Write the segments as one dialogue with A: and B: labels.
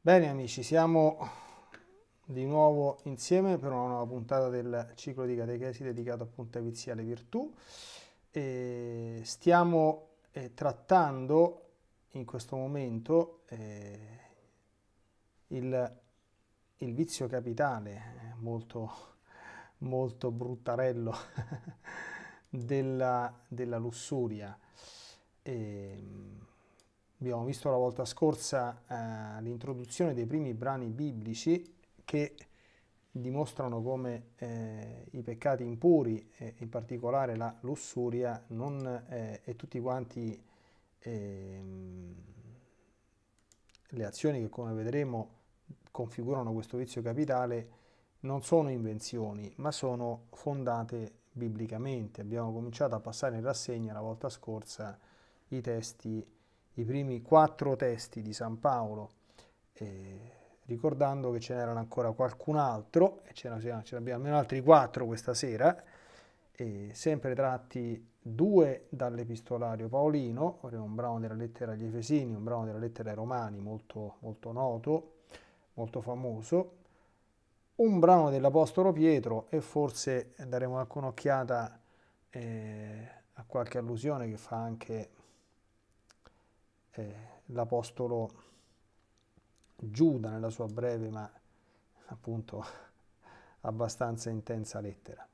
A: Bene amici, siamo di nuovo insieme per una nuova puntata del ciclo di catechesi dedicato appunto ai vizi e alle virtù. E stiamo eh, trattando in questo momento eh, il, il, vizio capitale, eh, molto, molto bruttarello, della, della, lussuria. E, ehm, abbiamo visto la volta scorsa eh, l'introduzione dei primi brani biblici che dimostrano come eh, i peccati impuri, eh, in particolare la lussuria, non, eh, e tutti quanti ehm, le azioni che come vedremo configurano questo vizio capitale non sono invenzioni, ma sono fondate biblicamente. Abbiamo cominciato a passare in rassegna la volta scorsa i testi i primi quattro testi di San Paolo, eh, ricordando che ce n'erano ancora qualcun altro, e ce ne abbiamo almeno altri quattro questa sera, eh, sempre tratti due dall'epistolario paolino, un brano della lettera agli Efesini, un brano della lettera ai Romani molto, molto noto, molto famoso, un brano dell'Apostolo Pietro e forse daremo anche un'occhiata eh, a qualche allusione che fa anche eh, l'Apostolo Giuda nella sua breve ma appunto abbastanza intensa lettera.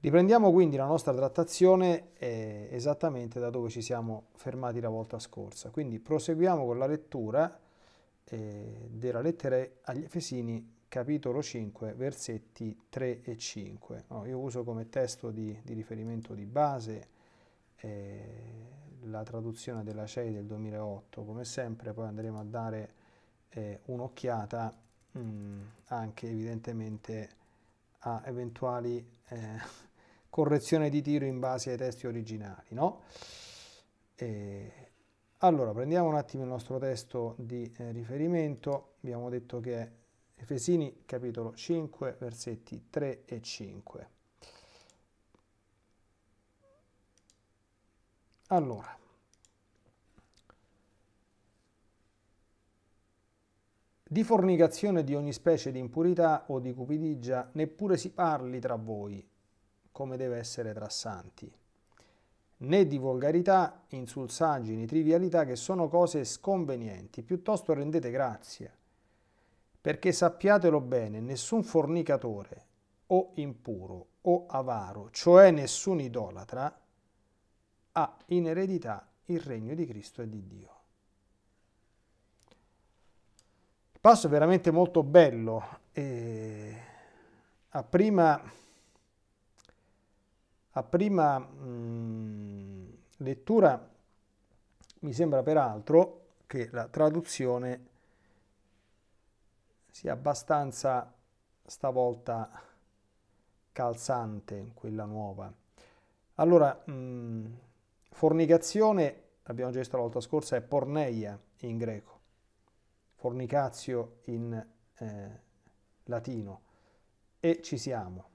A: Riprendiamo quindi la nostra trattazione eh, esattamente da dove ci siamo fermati la volta scorsa, quindi proseguiamo con la lettura eh, della lettera agli Efesini capitolo 5 versetti 3 e 5. No, io uso come testo di, di riferimento di base eh, la traduzione della CEI del 2008. Come sempre poi andremo a dare eh, un'occhiata mm, anche evidentemente a eventuali eh, correzioni di tiro in base ai testi originali. No? E, allora, prendiamo un attimo il nostro testo di eh, riferimento. Abbiamo detto che è Efesini capitolo 5 versetti 3 e 5. Allora, Di fornicazione di ogni specie di impurità o di cupidigia neppure si parli tra voi, come deve essere tra santi, né di volgarità, insulsaggini, trivialità che sono cose sconvenienti, piuttosto rendete grazie, perché sappiatelo bene, nessun fornicatore o impuro o avaro, cioè nessun idolatra, ha in eredità il regno di Cristo e di Dio. Il passo è veramente molto bello. E a prima, a prima mh, lettura mi sembra peraltro che la traduzione sia abbastanza stavolta calzante, quella nuova. Allora, mh, Fornicazione, abbiamo già visto la volta scorsa, è porneia in greco, fornicazio in eh, latino e ci siamo.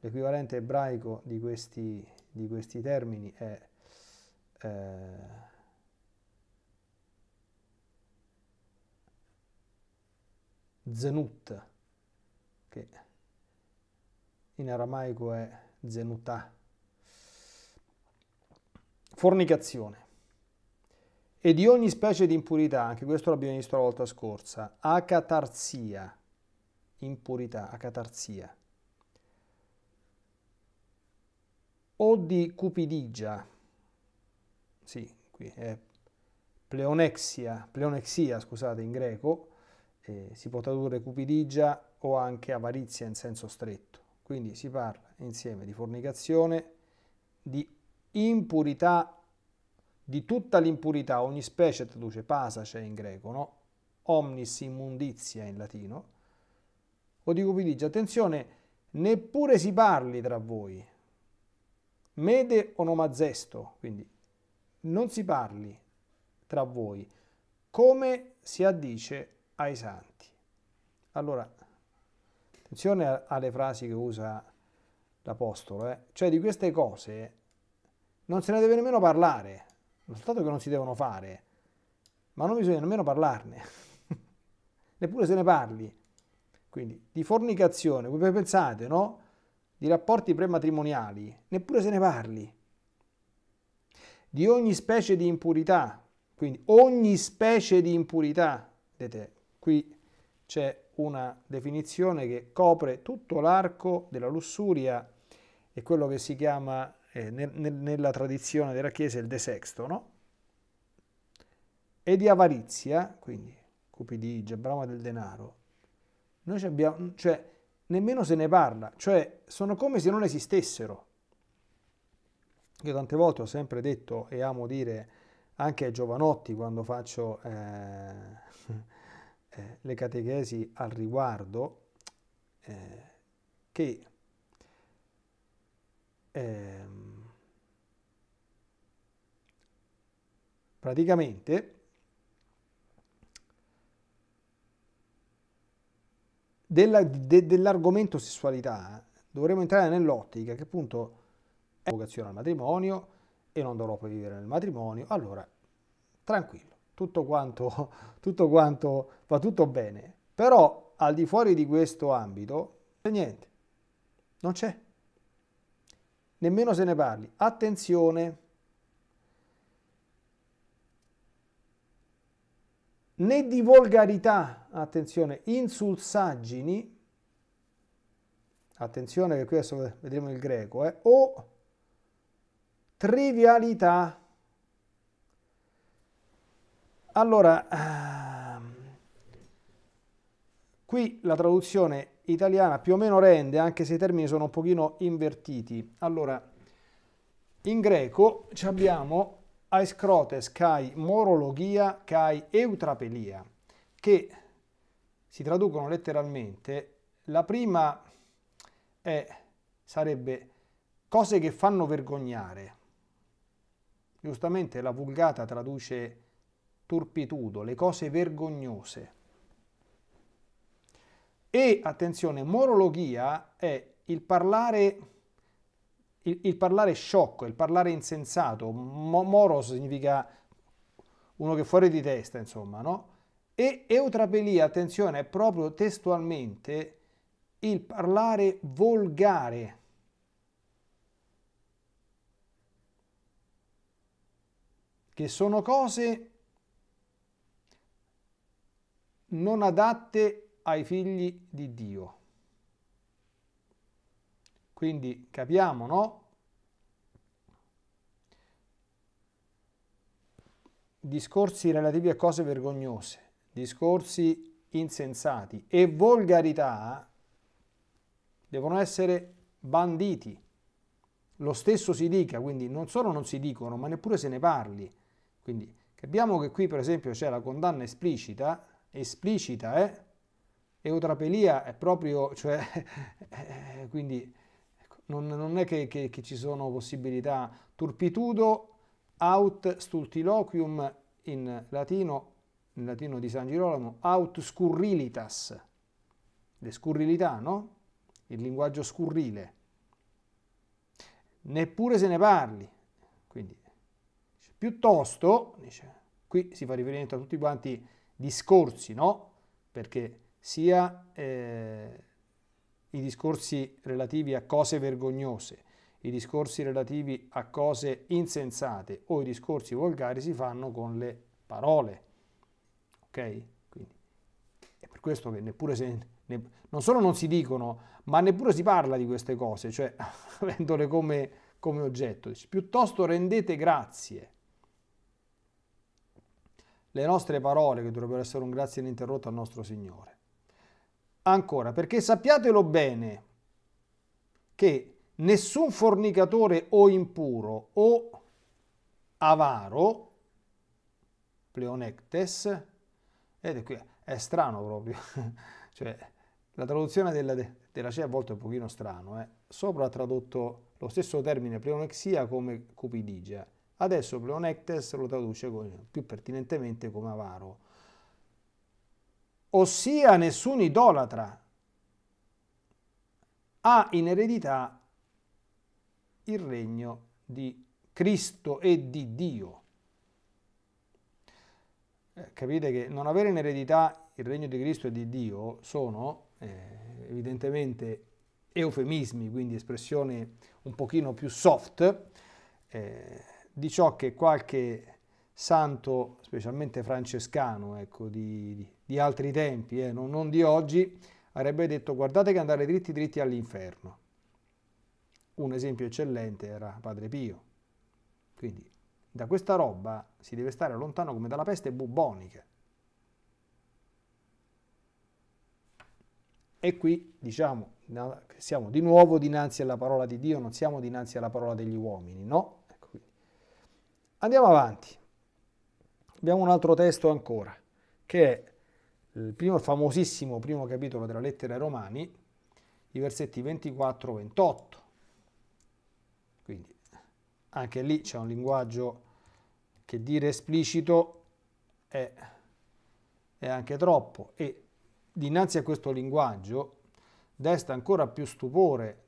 A: L'equivalente ebraico di questi, di questi termini è eh, zenut, che in aramaico è zenutah fornicazione e di ogni specie di impurità, anche questo l'abbiamo visto la volta scorsa, acatarsia, impurità, acatarsia, o di cupidigia, sì, qui è pleonexia, pleonexia, scusate, in greco, eh, si può tradurre cupidigia o anche avarizia in senso stretto. Quindi si parla insieme di fornicazione, di impurità di tutta l'impurità, ogni specie traduce pasa c'è in greco, no? omnis immundizia in latino, o dico vi dice, attenzione, neppure si parli tra voi, mede onomazesto, quindi non si parli tra voi, come si addice ai santi. Allora, attenzione alle frasi che usa l'Apostolo, eh? cioè di queste cose non se ne deve nemmeno parlare. Soltanto che non si devono fare, ma non bisogna nemmeno parlarne, neppure se ne parli. Quindi di fornicazione, voi pensate, no? Di rapporti prematrimoniali, neppure se ne parli. Di ogni specie di impurità, quindi ogni specie di impurità, vedete, qui c'è una definizione che copre tutto l'arco della lussuria e quello che si chiama eh, ne, ne, nella tradizione della Chiesa il desesto, no? E di avarizia, quindi cupidigia, brama del denaro, noi abbiamo, cioè, nemmeno se ne parla, cioè sono come se non esistessero. Io tante volte ho sempre detto e amo dire anche ai giovanotti quando faccio eh, eh le catechesi al riguardo, eh, che ehm, praticamente della, de, dell'argomento sessualità eh, dovremmo entrare nell'ottica che appunto è vocazione al matrimonio e non dovrò poi vivere nel matrimonio, allora tranquillo, tutto quanto, tutto quanto va tutto bene, però al di fuori di questo ambito niente, non c'è nemmeno se ne parli. Attenzione! Né di volgarità, attenzione, insulsaggini, attenzione che qui adesso vedremo il greco, eh, o trivialità. Allora, ehm, qui la traduzione italiana più o meno rende, anche se i termini sono un pochino invertiti. Allora, in greco abbiamo aiscrotes kai morologia kai eutrapelia, che si traducono letteralmente. La prima è, sarebbe cose che fanno vergognare. Giustamente la vulgata traduce turpitudo, le cose vergognose. E attenzione, morologia è il parlare, il, il parlare sciocco, il parlare insensato. Mo, moro significa uno che è fuori di testa, insomma, no? E eutrapelia, attenzione, è proprio testualmente il parlare volgare. Che sono cose non adatte ai figli di Dio. Quindi capiamo, no? Discorsi relativi a cose vergognose, discorsi insensati e volgarità devono essere banditi. Lo stesso si dica, quindi non solo non si dicono, ma neppure se ne parli. Quindi capiamo che qui per esempio c'è la condanna esplicita, esplicita, eh? eutrapelia è proprio, cioè, eh, quindi ecco, non, non è che, che, che, ci sono possibilità. Turpitudo aut stultiloquium in latino, in latino di San Girolamo, aut scurrilitas, le scurrilità, no? Il linguaggio scurrile. Neppure se ne parli. Quindi, piuttosto, dice, qui si fa riferimento a tutti quanti discorsi, no? Perché sia eh, i discorsi relativi a cose vergognose, i discorsi relativi a cose insensate o i discorsi volgari si fanno con le parole. Ok? Quindi è per questo che neppure se ne, non solo non si dicono, ma neppure si parla di queste cose, cioè avendole come, come oggetto. Piuttosto rendete grazie. Le nostre parole che dovrebbero essere un grazie ininterrotto al nostro Signore. Ancora, perché sappiatelo bene che nessun fornicatore o impuro o avaro, pleonectes, vedete qui è strano proprio, cioè la traduzione della, della CE a volte è un pochino strano, eh. sopra ha tradotto lo stesso termine pleonexia come cupidigia, adesso pleonectes lo traduce più pertinentemente come avaro ossia nessun idolatra ha in eredità il regno di Cristo e di Dio. Eh, capite che non avere in eredità il regno di Cristo e di Dio sono eh, evidentemente eufemismi, quindi espressioni un pochino più soft, eh, di ciò che qualche santo, specialmente francescano, ecco, di, di di altri tempi, eh, non, non di oggi, avrebbe detto guardate che andare dritti dritti all'inferno. Un esempio eccellente era Padre Pio. Quindi da questa roba si deve stare lontano come dalla peste bubonica. E qui diciamo siamo di nuovo dinanzi alla parola di Dio, non siamo dinanzi alla parola degli uomini, no? Ecco Andiamo avanti. Abbiamo un altro testo ancora, che è il primo, famosissimo primo capitolo della lettera ai Romani, i versetti 24-28. Quindi anche lì c'è un linguaggio che dire esplicito è, è anche troppo e dinanzi a questo linguaggio desta ancora più stupore,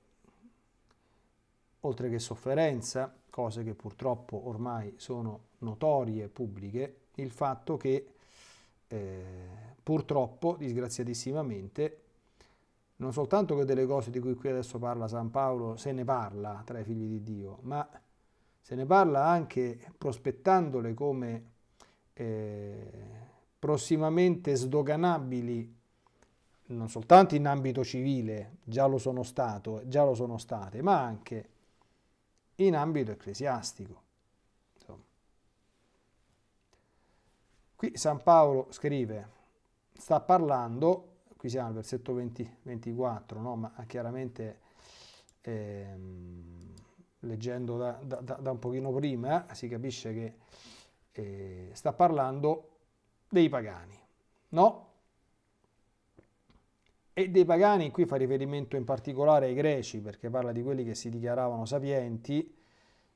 A: oltre che sofferenza, cose che purtroppo ormai sono notorie pubbliche, il fatto che eh, purtroppo, disgraziatissimamente, non soltanto che delle cose di cui qui adesso parla San Paolo se ne parla tra i figli di Dio, ma se ne parla anche prospettandole come eh, prossimamente sdoganabili non soltanto in ambito civile, già lo sono stato, già lo sono state, ma anche in ambito ecclesiastico. Qui San Paolo scrive, sta parlando, qui siamo al versetto 20, 24, no? ma chiaramente ehm, leggendo da, da, da, un pochino prima eh, si capisce che eh, sta parlando dei pagani, no? E dei pagani qui fa riferimento in particolare ai greci, perché parla di quelli che si dichiaravano sapienti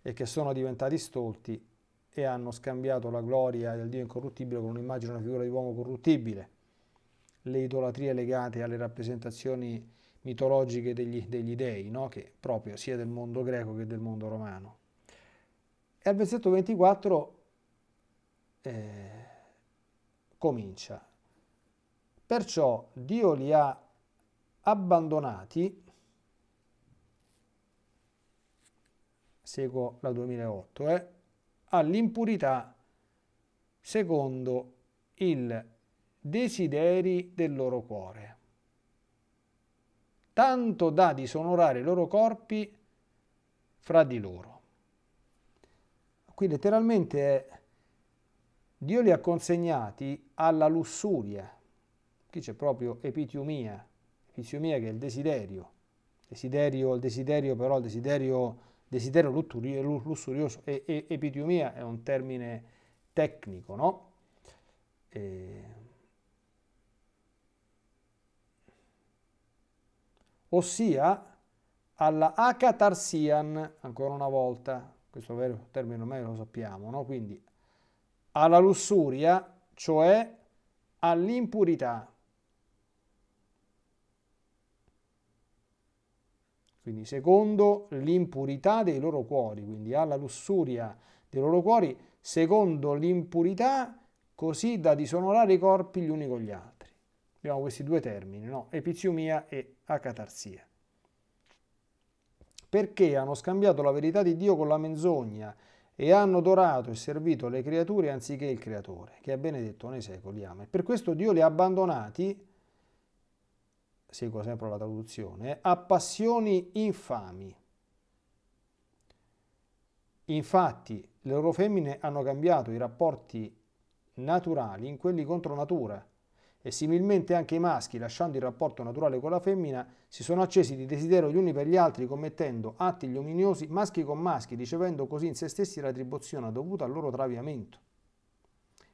A: e che sono diventati stolti e hanno scambiato la gloria del Dio incorruttibile con un'immagine, e una figura di uomo corruttibile. Le idolatrie legate alle rappresentazioni mitologiche degli, degli dei, no? che proprio sia del mondo greco che del mondo romano. E al versetto 24 eh, comincia. Perciò Dio li ha abbandonati, seguo la 2008, eh, all'impurità secondo il desideri del loro cuore, tanto da disonorare i loro corpi fra di loro. Qui letteralmente è Dio li ha consegnati alla lussuria, qui c'è proprio epitiumia, epitiumia che è il desiderio, desiderio, il desiderio però, il desiderio desiderio lussurioso e, e epidiomia è un termine tecnico, no? E... Ossia alla acatarsian, ancora una volta, questo vero termine ormai lo sappiamo, no? Quindi alla lussuria, cioè all'impurità, Quindi secondo l'impurità dei loro cuori, quindi alla lussuria dei loro cuori, secondo l'impurità così da disonorare i corpi gli uni con gli altri. Abbiamo questi due termini, no? epiziomia e acatarsia. Perché hanno scambiato la verità di Dio con la menzogna e hanno adorato e servito le creature anziché il creatore, che ha benedetto nei secoli. Amen. Per questo Dio li ha abbandonati seguo sempre la traduzione, a passioni infami. Infatti le loro femmine hanno cambiato i rapporti naturali in quelli contro natura e similmente anche i maschi, lasciando il rapporto naturale con la femmina, si sono accesi di desiderio gli uni per gli altri, commettendo atti ignominiosi maschi con maschi, ricevendo così in se stessi la tribuzione dovuta al loro traviamento.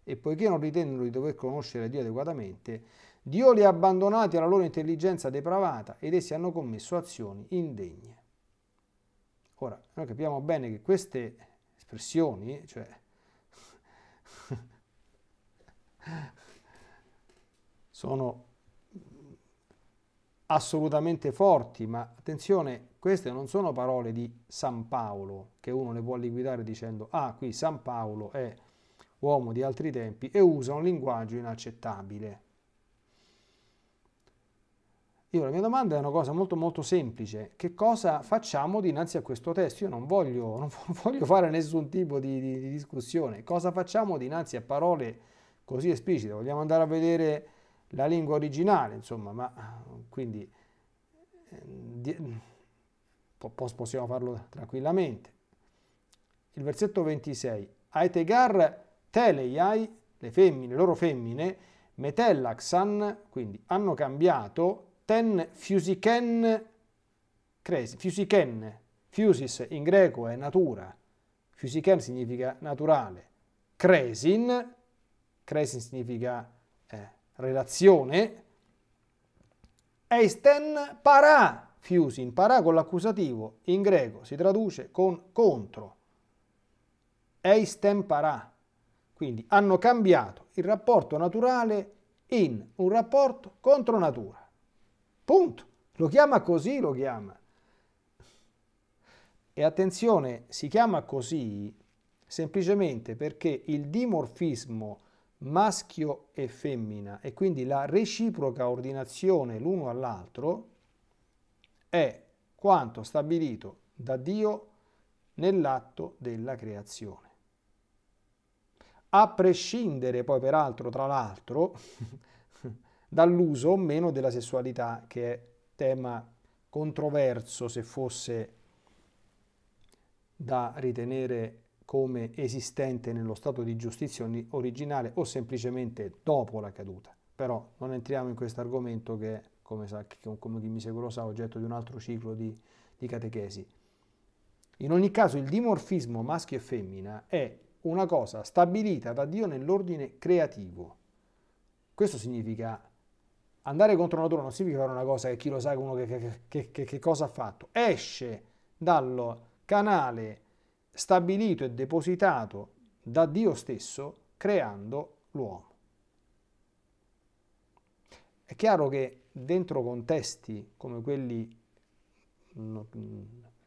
A: E poiché non ritengono di dover conoscere Dio adeguatamente, Dio li ha abbandonati alla loro intelligenza depravata ed essi hanno commesso azioni indegne. Ora, noi capiamo bene che queste espressioni, cioè sono assolutamente forti, ma attenzione, queste non sono parole di San Paolo, che uno le può liquidare dicendo, ah, qui San Paolo è uomo di altri tempi e usa un linguaggio inaccettabile. Io la mia domanda è una cosa molto molto semplice, che cosa facciamo dinanzi a questo testo? Io non voglio, non voglio fare nessun tipo di, di, di, discussione, cosa facciamo dinanzi a parole così esplicite? Vogliamo andare a vedere la lingua originale, insomma, ma quindi ehm, di, possiamo farlo tranquillamente. Il versetto 26, Aetegar teleiai, le femmine, le loro femmine, metellaxan, quindi hanno cambiato ten fusiken cresi, fusiken, fusis in greco è natura, fusiken significa naturale, cresin, cresin significa eh, relazione, eisten para, fusin, para con l'accusativo, in greco si traduce con contro, eisten para, quindi hanno cambiato il rapporto naturale in un rapporto contro natura. Punto. Lo chiama così, lo chiama. E attenzione, si chiama così semplicemente perché il dimorfismo maschio e femmina e quindi la reciproca ordinazione l'uno all'altro è quanto stabilito da Dio nell'atto della creazione. A prescindere poi peraltro, tra l'altro, dall'uso o meno della sessualità, che è tema controverso se fosse da ritenere come esistente nello stato di giustizia originale o semplicemente dopo la caduta. Però non entriamo in questo argomento che, come, sa, come chi mi segue lo sa, è oggetto di un altro ciclo di, di catechesi. In ogni caso il dimorfismo maschio e femmina è una cosa stabilita da Dio nell'ordine creativo. Questo significa andare contro natura non significa fare una cosa che chi lo sa uno che, che, che, che cosa ha fatto. Esce dal canale stabilito e depositato da Dio stesso creando l'uomo. È chiaro che dentro contesti come quelli mm,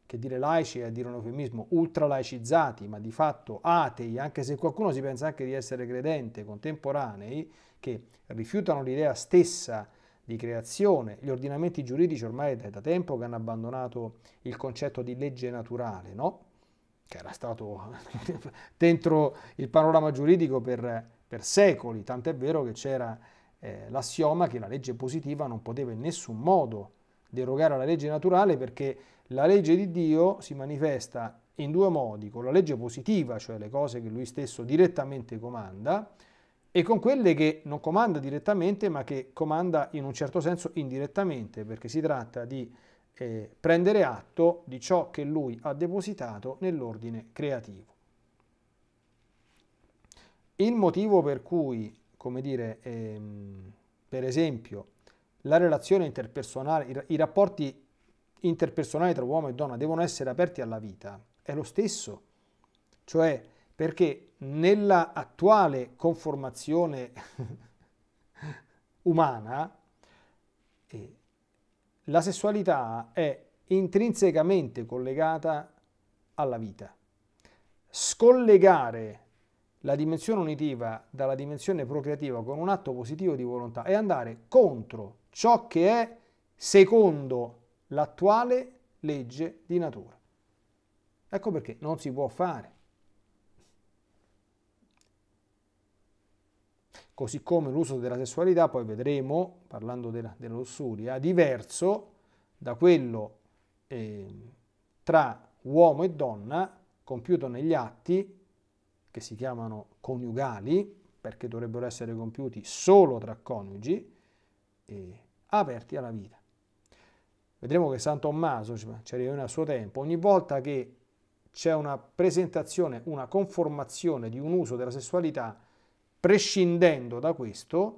A: che dire laici è dire un eufemismo, ultralaicizzati, ma di fatto atei, anche se qualcuno si pensa anche di essere credente, contemporanei, che rifiutano l'idea stessa di creazione, gli ordinamenti giuridici ormai è da tempo che hanno abbandonato il concetto di legge naturale, no? che era stato dentro il panorama giuridico per, per secoli, tant'è vero che c'era eh, l'assioma che la legge positiva non poteva in nessun modo derogare alla legge naturale perché la legge di Dio si manifesta in due modi, con la legge positiva, cioè le cose che lui stesso direttamente comanda, e con quelle che non comanda direttamente ma che comanda in un certo senso indirettamente perché si tratta di eh, prendere atto di ciò che lui ha depositato nell'ordine creativo. Il motivo per cui, come dire, ehm, per esempio, la relazione interpersonale, i, rapporti interpersonali tra uomo e donna devono essere aperti alla vita è lo stesso, cioè perché nella attuale conformazione umana eh, la sessualità è intrinsecamente collegata alla vita. Scollegare la dimensione unitiva dalla dimensione procreativa con un atto positivo di volontà è andare contro ciò che è secondo l'attuale legge di natura. Ecco perché non si può fare. così come l'uso della sessualità, poi vedremo, parlando della, della lussuria, diverso da quello eh, tra uomo e donna compiuto negli atti che si chiamano coniugali, perché dovrebbero essere compiuti solo tra coniugi, eh, aperti alla vita. Vedremo che San Tommaso cioè, ci arriverà a suo tempo, ogni volta che c'è una presentazione, una conformazione di un uso della sessualità, prescindendo da questo,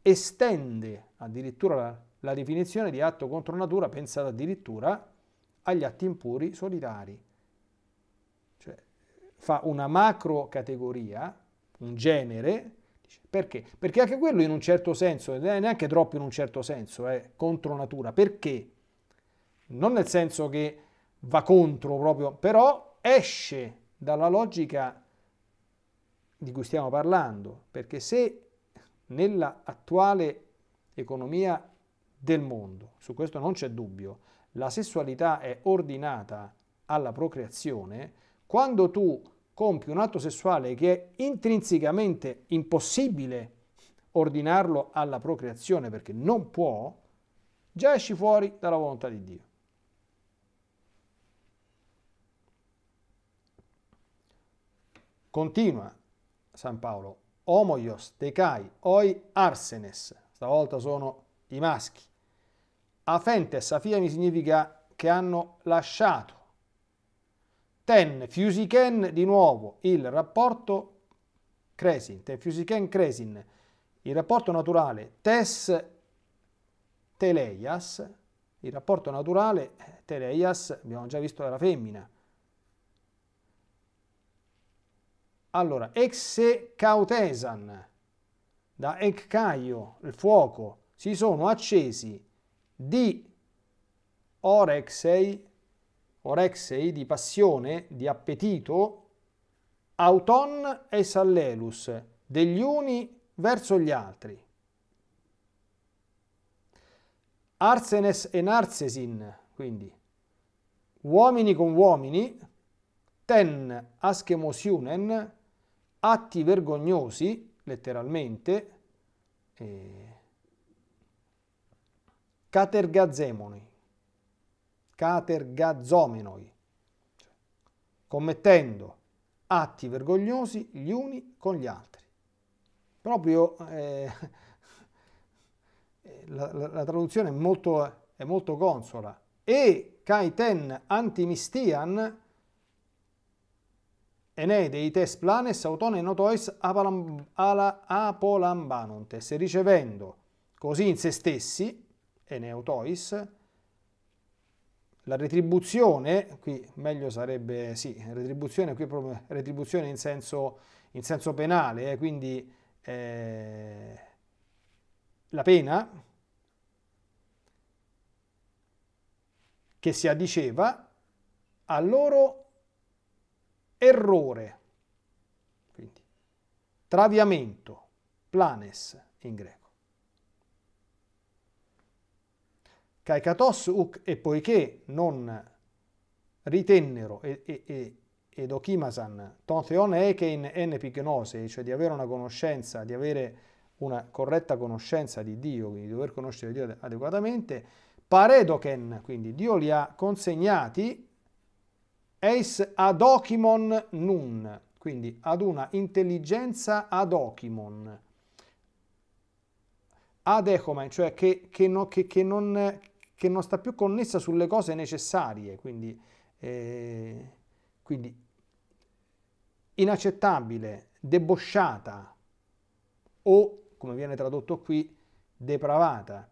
A: estende addirittura la, la definizione di atto contro natura pensata addirittura agli atti impuri solitari. Cioè, fa una macro categoria, un genere, perché? Perché anche quello in un certo senso, ed eh, è neanche troppo in un certo senso, è eh, contro natura. Perché? Non nel senso che va contro proprio, però esce dalla logica di cui stiamo parlando, perché se nell'attuale economia del mondo, su questo non c'è dubbio, la sessualità è ordinata alla procreazione, quando tu compi un atto sessuale che è intrinsecamente impossibile ordinarlo alla procreazione perché non può, già esci fuori dalla volontà di Dio. Continua San Paolo. homoios Decai, Oi, Arsenes. Stavolta sono i maschi. Afentes, Afiami significa che hanno lasciato. Ten, Fusiken, di nuovo, il rapporto Cresin, Ten Fusiken Cresin, il rapporto naturale Tes Teleias, il rapporto naturale Teleias, abbiamo già visto, era femmina. Allora, cautesan, da eccaio, il fuoco, si sono accesi di orexei, orexei di passione, di appetito, auton e sallelus, degli uni verso gli altri. Arsenes e narcesin, quindi uomini con uomini, ten aschemosiunen, atti vergognosi, letteralmente, eh, catergazemonoi, catergazomenoi, cioè, commettendo atti vergognosi gli uni con gli altri. Proprio eh, la, la, la, traduzione è molto, è molto consola. E kaiten antimistian Eneide ites planes autone notois ala apolambanontes, ricevendo così in se stessi, eneutois, la retribuzione, qui meglio sarebbe, sì, retribuzione, qui proprio retribuzione in senso, in senso penale, eh, quindi eh, la pena che si addiceva a loro errore, quindi traviamento, planes in greco. Caikatos uc e poiché non ritennero e, e, e ed Okimasan, Tontheon Ekein Enepignosi, cioè di avere una conoscenza, di avere una corretta conoscenza di Dio, quindi di dover conoscere Dio adeguatamente, Paredoken, quindi Dio li ha consegnati Eis ad hocimon nun, quindi ad una intelligenza ad hocimon. Ad ecomen, cioè che, che, no, che, che, non, che non sta più connessa sulle cose necessarie, quindi, eh, quindi inaccettabile, debosciata o, come viene tradotto qui, depravata.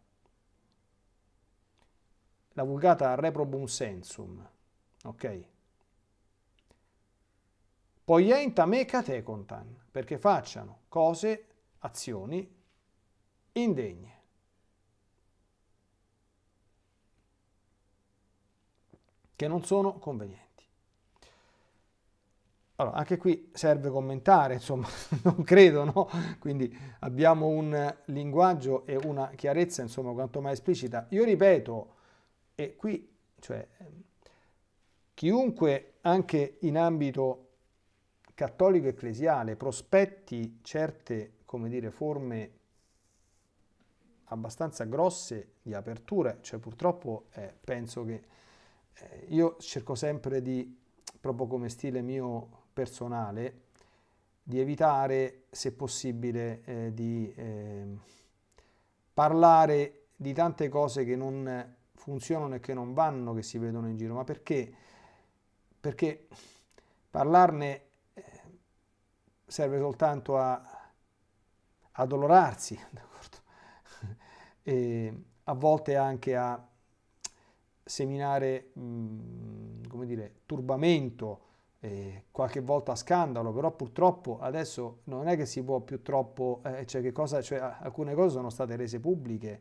A: La vulgata reprobum sensum, ok? Poiein tamekate contan, perché facciano cose, azioni indegne. che non sono convenienti. Allora, anche qui serve commentare, insomma, non credo, no? Quindi abbiamo un linguaggio e una chiarezza, insomma, quanto mai esplicita. Io ripeto, e qui, cioè, ehm, chiunque anche in ambito cattolico ecclesiale prospetti certe come dire, forme abbastanza grosse di apertura, cioè purtroppo eh, penso che eh, io cerco sempre di, proprio come stile mio personale, di evitare, se possibile, eh, di ehm, parlare di tante cose che non funzionano e che non vanno, che si vedono in giro, ma perché? Perché parlarne serve soltanto a addolorarsi, a volte anche a seminare, mm, come dire, turbamento, eh, qualche volta scandalo, però purtroppo adesso non è che si può più troppo, eh, cioè, cosa, cioè alcune cose sono state rese pubbliche,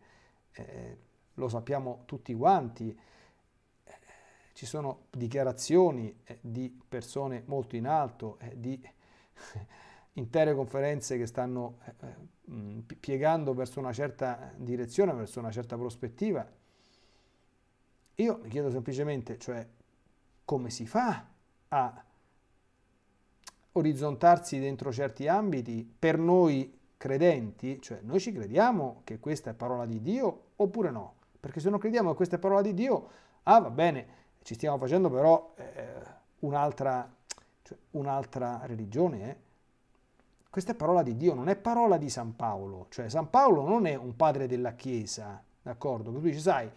A: eh, lo sappiamo tutti quanti, eh, ci sono dichiarazioni eh, di persone molto in alto, eh, di intere conferenze che stanno eh, eh, mm, piegando verso una certa direzione, verso una certa prospettiva. Io mi chiedo semplicemente, cioè, come si fa a orizzontarsi dentro certi ambiti per noi credenti? Cioè, noi ci crediamo che questa è parola di Dio oppure no? Perché se non crediamo che questa è parola di Dio, ah va bene, ci stiamo facendo però eh, un'altra cioè un'altra religione. Eh? Questa è parola di Dio, non è parola di San Paolo. Cioè San Paolo non è un padre della Chiesa, d'accordo? Tu dici, sai,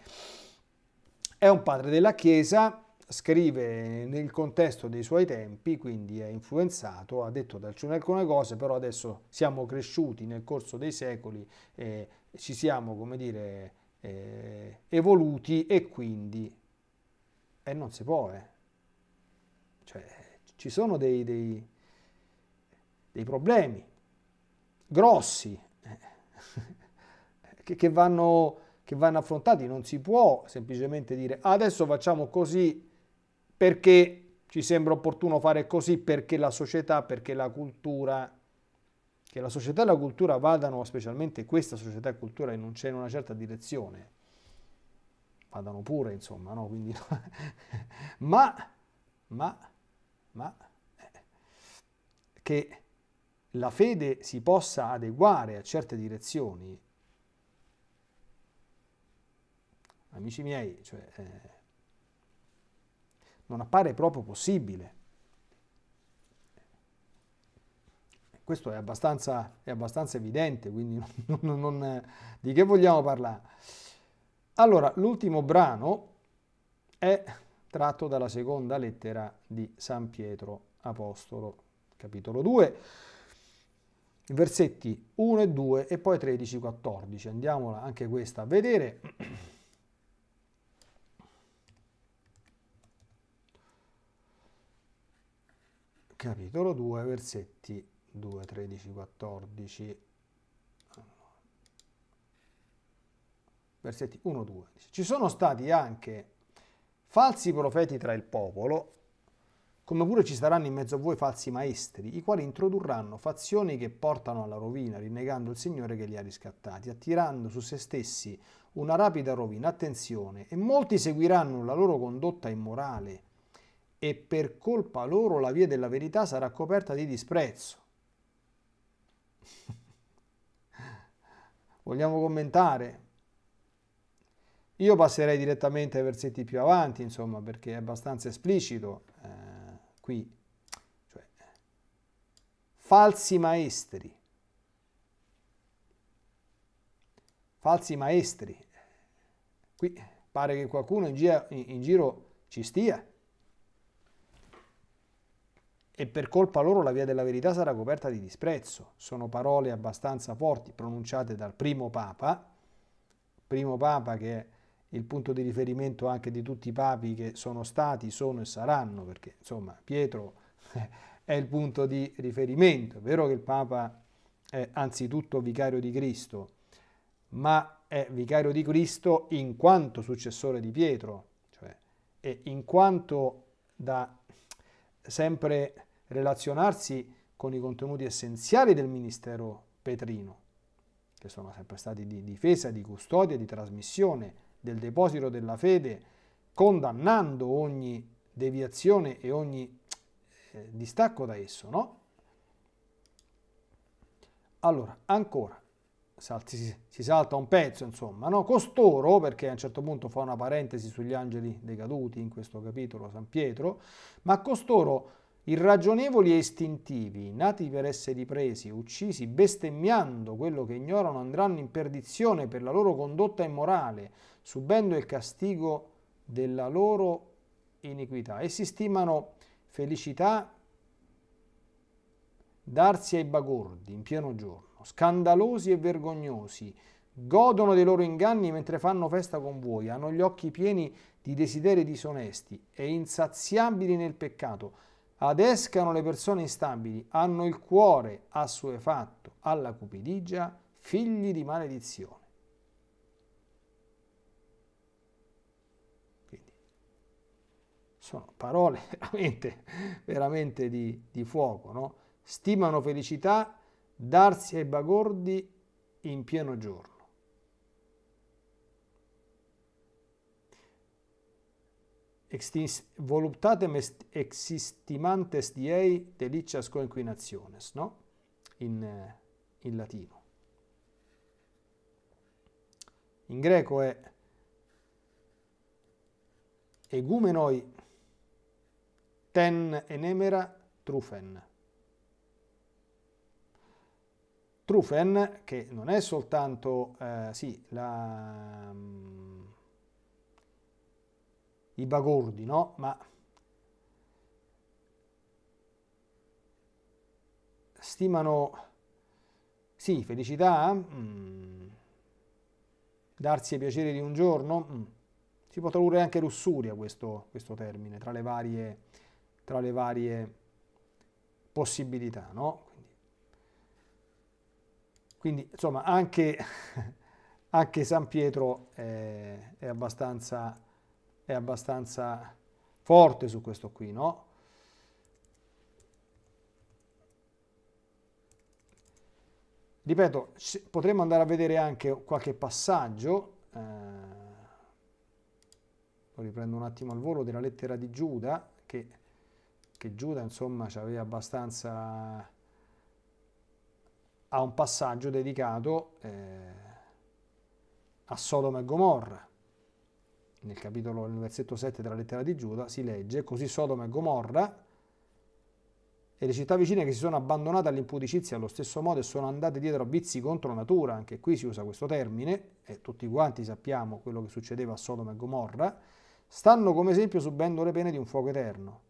A: è un padre della Chiesa, scrive nel contesto dei suoi tempi, quindi è influenzato, ha detto alcune cose, però adesso siamo cresciuti nel corso dei secoli, e ci siamo, come dire, eh, evoluti e quindi... E eh, non si può, eh. Cioè, ci sono dei, dei, dei problemi grossi eh, che, che, vanno, che vanno affrontati, non si può semplicemente dire adesso facciamo così perché ci sembra opportuno fare così, perché la società, perché la cultura che la società e la cultura vadano, specialmente questa società e cultura, in, un, in una certa direzione, vadano pure, insomma, no? Quindi, ma, ma ma eh, che la fede si possa adeguare a certe direzioni, amici miei, cioè, eh, non appare proprio possibile. Questo è abbastanza, è abbastanza evidente, quindi non, non, non, di che vogliamo parlare? Allora, l'ultimo brano è tratto dalla seconda lettera di San Pietro Apostolo, capitolo 2, versetti 1 e 2 e poi 13 14. Andiamola anche questa a vedere. Capitolo 2, versetti 2, 13, 14. Versetti 1, 2. Ci sono stati anche falsi profeti tra il popolo, come pure ci saranno in mezzo a voi falsi maestri, i quali introdurranno fazioni che portano alla rovina, rinnegando il Signore che li ha riscattati, attirando su se stessi una rapida rovina. Attenzione, e molti seguiranno la loro condotta immorale, e per colpa loro la via della verità sarà coperta di disprezzo. Vogliamo commentare? Io passerei direttamente ai versetti più avanti, insomma, perché è abbastanza esplicito eh, qui. Cioè, falsi maestri. Falsi maestri. Qui pare che qualcuno in, gi in giro ci stia. E per colpa loro la via della verità sarà coperta di disprezzo. Sono parole abbastanza forti pronunciate dal primo Papa, primo Papa che È il punto di riferimento anche di tutti i papi che sono stati, sono e saranno, perché insomma Pietro è il punto di riferimento. È vero che il Papa è anzitutto vicario di Cristo, ma è vicario di Cristo in quanto successore di Pietro, cioè, e in quanto da sempre relazionarsi con i contenuti essenziali del ministero petrino, che sono sempre stati di difesa, di custodia, di trasmissione, del deposito della fede, condannando ogni deviazione e ogni eh, distacco da esso, no? Allora, ancora, si, si salta un pezzo, insomma, no? Costoro, perché a un certo punto fa una parentesi sugli angeli decaduti in questo capitolo San Pietro, ma costoro, irragionevoli e istintivi, nati per essere presi, uccisi, bestemmiando quello che ignorano, andranno in perdizione per la loro condotta immorale, subendo il castigo della loro iniquità. Essi stimano felicità darsi ai bagordi in pieno giorno, scandalosi e vergognosi, godono dei loro inganni mentre fanno festa con voi, hanno gli occhi pieni di desideri disonesti e insaziabili nel peccato, adescano le persone instabili, hanno il cuore assuefatto alla cupidigia, figli di maledizione. sono parole veramente, veramente di, di fuoco, no? Stimano felicità, darsi ai bagordi in pieno giorno. Extis, voluptatem existimantes diei delicias coinquinaciones, no? In, in latino. In greco è egumenoi ten enemera trufen. Trufen, che non è soltanto eh, sì, la, um, i bagordi, no? Ma stimano, sì, felicità, mm, darsi ai piaceri di un giorno, mm. si può tradurre anche lussuria questo, questo termine, tra le varie tra le varie possibilità, no? Quindi, quindi insomma, anche, anche, San Pietro è, è, abbastanza, è abbastanza forte su questo qui, no? Ripeto, potremmo andare a vedere anche qualche passaggio, eh, lo riprendo un attimo al volo, della lettera di Giuda, che che Giuda insomma aveva abbastanza a un passaggio dedicato eh, a Sodoma e Gomorra. Nel capitolo, nel versetto 7 della lettera di Giuda si legge così Sodoma e Gomorra e le città vicine che si sono abbandonate all'impudicizia allo stesso modo e sono andate dietro a vizi contro natura, anche qui si usa questo termine, e tutti quanti sappiamo quello che succedeva a Sodoma e Gomorra, stanno come esempio subendo le pene di un fuoco eterno.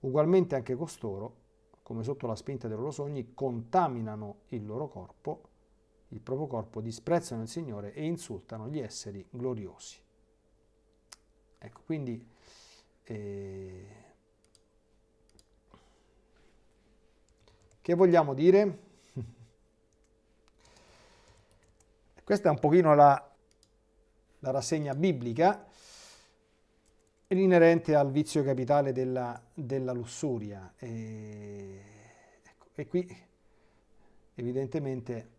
A: Ugualmente anche costoro, come sotto la spinta dei loro sogni, contaminano il loro corpo, il proprio corpo, disprezzano il Signore e insultano gli esseri gloriosi. Ecco, quindi... Eh, che vogliamo dire? Questa è un pochino la, la rassegna biblica inerente al vizio capitale della, della lussuria. E, ecco, e, qui evidentemente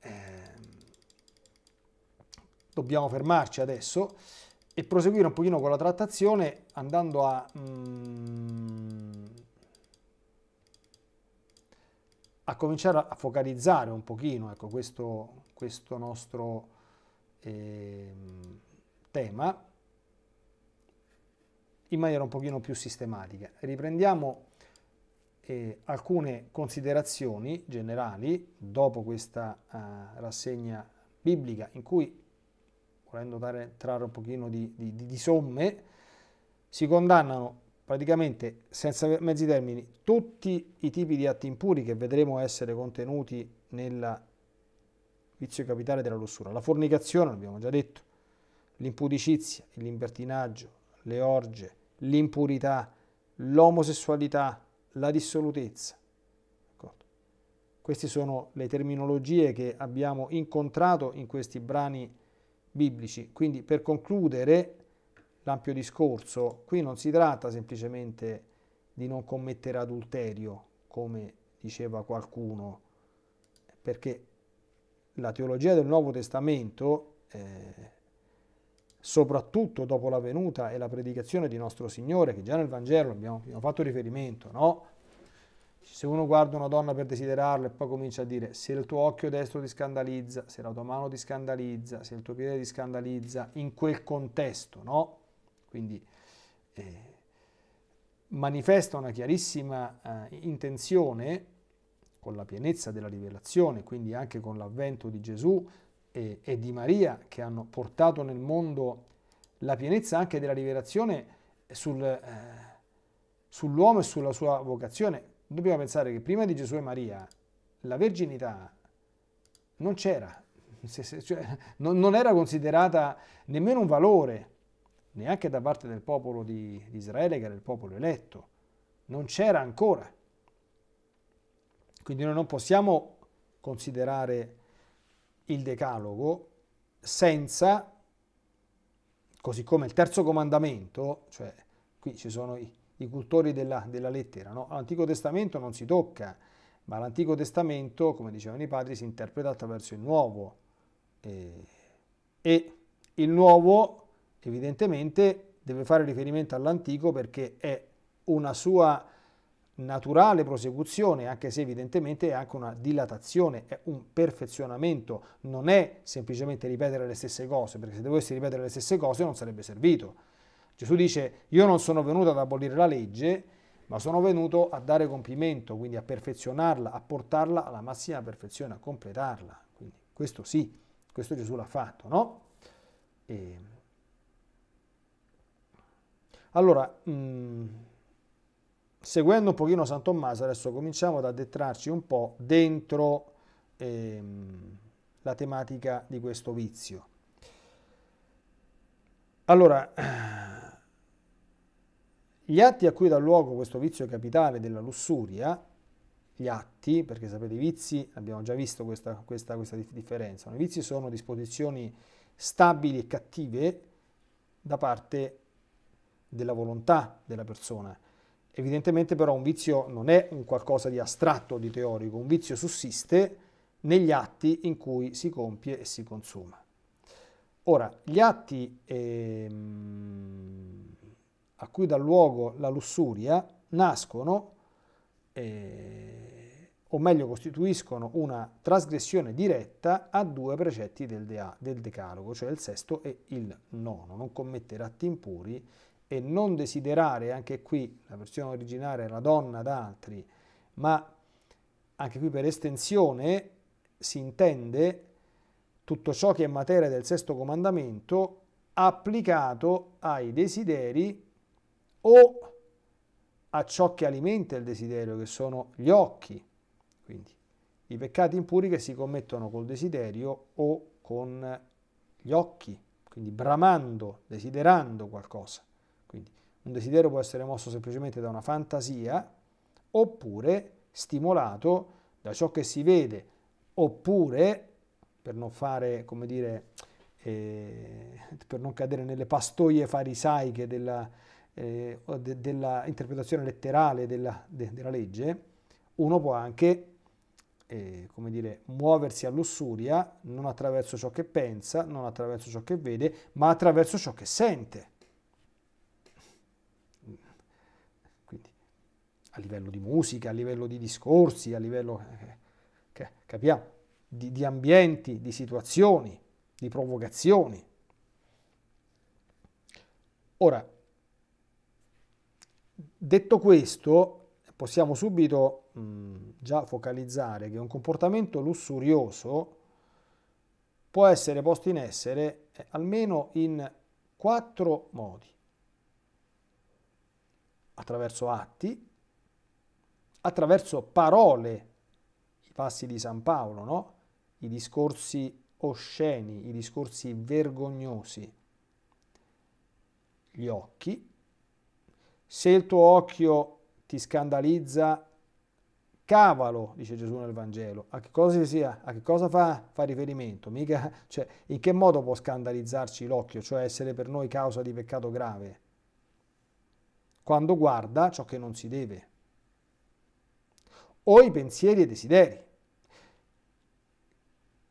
A: eh, dobbiamo fermarci adesso e proseguire un pochino con la trattazione andando a, mm, a cominciare a focalizzare un pochino ecco, questo, questo nostro eh, tema in maniera un pochino più sistematica. Riprendiamo eh, alcune considerazioni generali dopo questa eh, rassegna biblica in cui, volendo dare, trarre un pochino di, di, di somme, si condannano praticamente senza mezzi termini tutti i tipi di atti impuri che vedremo essere contenuti nel vizio capitale della lussura. La fornicazione, l'abbiamo già detto, l'impudicizia, il libertinaggio, le orge, l'impurità, l'omosessualità, la dissolutezza. Ecco. Queste sono le terminologie che abbiamo incontrato in questi brani biblici. Quindi per concludere l'ampio discorso, qui non si tratta semplicemente di non commettere adulterio, come diceva qualcuno, perché la teologia del Nuovo Testamento eh, soprattutto dopo la venuta e la predicazione di nostro Signore, che già nel Vangelo abbiamo, abbiamo fatto riferimento, no? Se uno guarda una donna per desiderarla e poi comincia a dire se il tuo occhio destro ti scandalizza, se la tua mano ti scandalizza, se il tuo piede ti scandalizza, in quel contesto, no? Quindi eh, manifesta una chiarissima eh, intenzione con la pienezza della rivelazione, quindi anche con l'avvento di Gesù, e, e di Maria che hanno portato nel mondo la pienezza anche della rivelazione sul, eh, sull'uomo e sulla sua vocazione. Dobbiamo pensare che prima di Gesù e Maria la verginità non c'era, cioè, non, non, era considerata nemmeno un valore, neanche da parte del popolo di, di Israele, che era il popolo eletto, non c'era ancora. Quindi noi non possiamo considerare il decalogo senza, così come il terzo comandamento, cioè qui ci sono i, i cultori della, della lettera, no? l'Antico Testamento non si tocca, ma l'Antico Testamento, come dicevano i padri, si interpreta attraverso il Nuovo e, e il Nuovo evidentemente deve fare riferimento all'Antico perché è una sua naturale prosecuzione, anche se evidentemente è anche una dilatazione, è un perfezionamento, non è semplicemente ripetere le stesse cose, perché se dovessi ripetere le stesse cose non sarebbe servito. Gesù dice io non sono venuto ad abolire la legge, ma sono venuto a dare compimento, quindi a perfezionarla, a portarla alla massima perfezione, a completarla. Quindi questo sì, questo Gesù l'ha fatto, no? E... Allora, mh, mm, seguendo un pochino San Tommaso, adesso cominciamo ad addentrarci un po' dentro ehm, la tematica di questo vizio. Allora, gli atti a cui dà luogo questo vizio capitale della lussuria, gli atti, perché sapete i vizi, abbiamo già visto questa, questa, questa differenza, i vizi sono disposizioni stabili e cattive da parte della volontà della persona, Evidentemente però un vizio non è un qualcosa di astratto, di teorico, un vizio sussiste negli atti in cui si compie e si consuma. Ora, gli atti ehm, a cui dà luogo la lussuria nascono, eh, o meglio costituiscono una trasgressione diretta a due precetti del, dea, del Decalogo, cioè il sesto e il nono, non commettere atti impuri e non desiderare, anche qui la versione originale è la donna ad altri, ma anche qui per estensione si intende tutto ciò che è materia del sesto comandamento applicato ai desideri o a ciò che alimenta il desiderio, che sono gli occhi. Quindi i peccati impuri che si commettono col desiderio o con gli occhi, quindi bramando, desiderando qualcosa. Quindi un desiderio può essere mosso semplicemente da una fantasia oppure stimolato da ciò che si vede oppure per non fare come dire eh, per non cadere nelle pastoie farisaiche della, eh, de, della interpretazione letterale della, de, della, legge, uno può anche eh, come dire, muoversi a lussuria non attraverso ciò che pensa, non attraverso ciò che vede, ma attraverso ciò che sente. a livello di musica, a livello di discorsi, a livello, eh, eh capiamo, di, di ambienti, di situazioni, di provocazioni. Ora, detto questo, possiamo subito mh, mm, già focalizzare che un comportamento lussurioso può essere posto in essere eh, almeno in quattro modi. Attraverso atti, attraverso parole, i passi di San Paolo, no? i discorsi osceni, i discorsi vergognosi. Gli occhi. Se il tuo occhio ti scandalizza, cavalo, dice Gesù nel Vangelo. A che cosa, sia, a che cosa fa, fa, riferimento? Mica, cioè, in che modo può scandalizzarci l'occhio, cioè essere per noi causa di peccato grave? Quando guarda ciò che non si deve o i pensieri e i desideri.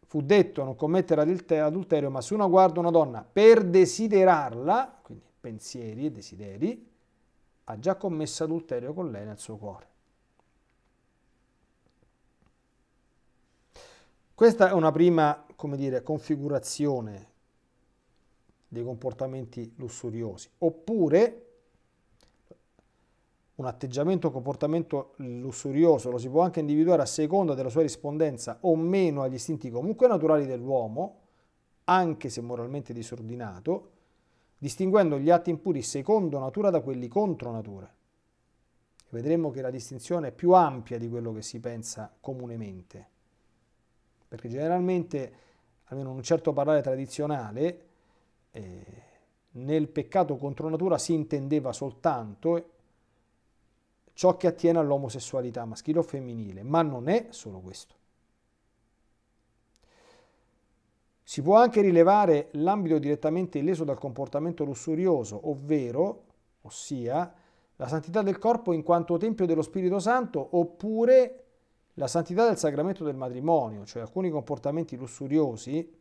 A: Fu detto non commettere adulterio, ma se uno guarda una donna per desiderarla, quindi pensieri e desideri, ha già commesso adulterio con lei nel suo cuore. Questa è una prima, come dire, configurazione dei comportamenti lussuriosi. Oppure un atteggiamento o comportamento lussurioso lo si può anche individuare a seconda della sua rispondenza o meno agli istinti comunque naturali dell'uomo, anche se moralmente disordinato, distinguendo gli atti impuri secondo natura da quelli contro natura. Vedremo che la distinzione è più ampia di quello che si pensa comunemente, perché generalmente, almeno in un certo parlare tradizionale, eh, nel peccato contro natura si intendeva soltanto ciò che attiene all'omosessualità maschile o femminile, ma non è solo questo. Si può anche rilevare l'ambito direttamente illeso dal comportamento lussurioso, ovvero, ossia, la santità del corpo in quanto tempio dello Spirito Santo, oppure la santità del sacramento del matrimonio, cioè alcuni comportamenti lussuriosi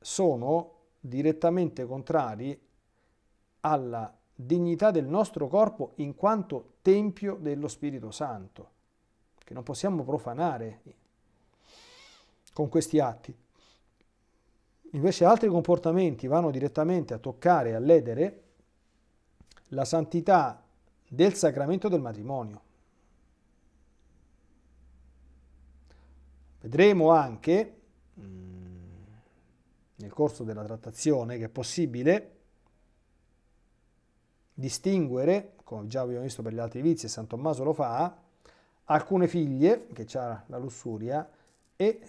A: sono direttamente contrari alla dignità del nostro corpo in quanto tempio dello Spirito Santo, che non possiamo profanare con questi atti. Invece altri comportamenti vanno direttamente a toccare e a ledere la santità del sacramento del matrimonio. Vedremo anche mm, nel corso della trattazione che è possibile distinguere, come già abbiamo visto per gli altri vizi, e San Tommaso lo fa, alcune figlie, che ha la lussuria, e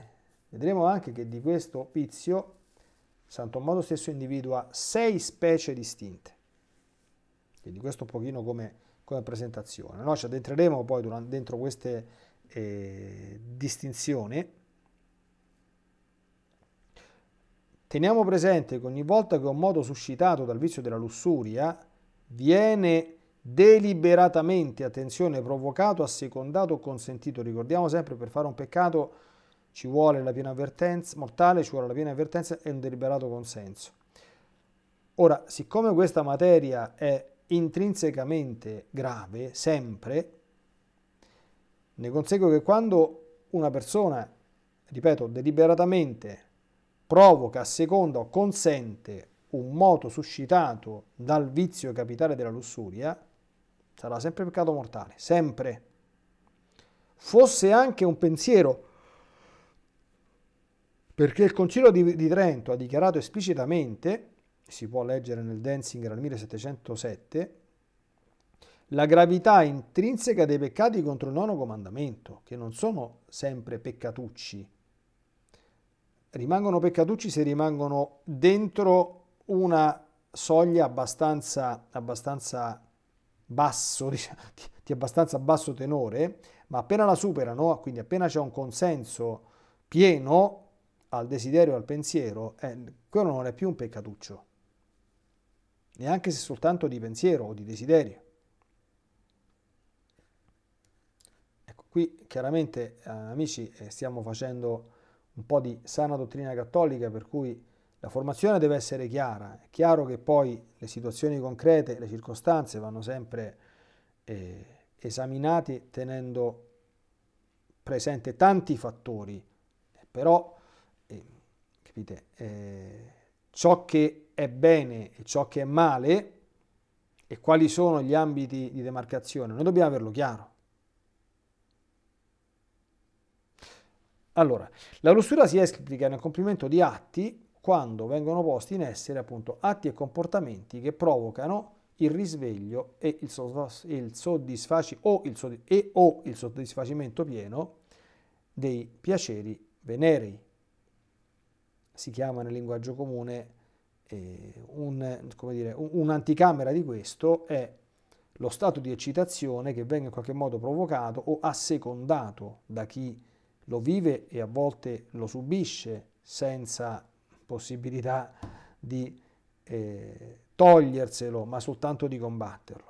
A: vedremo anche che di questo vizio San Tommaso stesso individua sei specie distinte. Quindi questo un pochino come, come presentazione. No? Ci addentreremo poi durante, dentro queste eh, distinzioni. Teniamo presente che ogni volta che un modo suscitato dal vizio della lussuria viene deliberatamente, attenzione, provocato, assecondato o consentito. Ricordiamo sempre, per fare un peccato ci vuole la piena avvertenza, mortale ci vuole la piena avvertenza e un deliberato consenso. Ora, siccome questa materia è intrinsecamente grave, sempre, ne consegue che quando una persona, ripeto, deliberatamente provoca, asseconda o consente un moto suscitato dal vizio capitale della lussuria, sarà sempre peccato mortale, sempre. Fosse anche un pensiero, perché il Concilio di, di Trento ha dichiarato esplicitamente, si può leggere nel Denzinger al 1707, la gravità intrinseca dei peccati contro il nono comandamento, che non sono sempre peccatucci, rimangono peccatucci se rimangono dentro una soglia abbastanza, abbastanza basso, diciamo, di abbastanza basso tenore, ma appena la superano, quindi appena c'è un consenso pieno al desiderio al pensiero, eh, quello non è più un peccatuccio, neanche se soltanto di pensiero o di desiderio. Ecco, qui chiaramente, eh, amici, eh, stiamo facendo un po' di sana dottrina cattolica, per cui la formazione deve essere chiara, è chiaro che poi le situazioni concrete, le circostanze vanno sempre eh, esaminate tenendo presente tanti fattori, eh, però eh, capite, eh, ciò che è bene e ciò che è male e quali sono gli ambiti di demarcazione, noi dobbiamo averlo chiaro. Allora, la lussura si esplica nel compimento di atti quando vengono posti in essere appunto atti e comportamenti che provocano il risveglio e il, soddisfaci- o il, e o il soddisfacimento pieno dei piaceri venerei. Si chiama nel linguaggio comune eh, un, dire, un, un'anticamera di questo è lo stato di eccitazione che venga in qualche modo provocato o assecondato da chi lo vive e a volte lo subisce senza possibilità di eh, toglierselo, ma soltanto di combatterlo.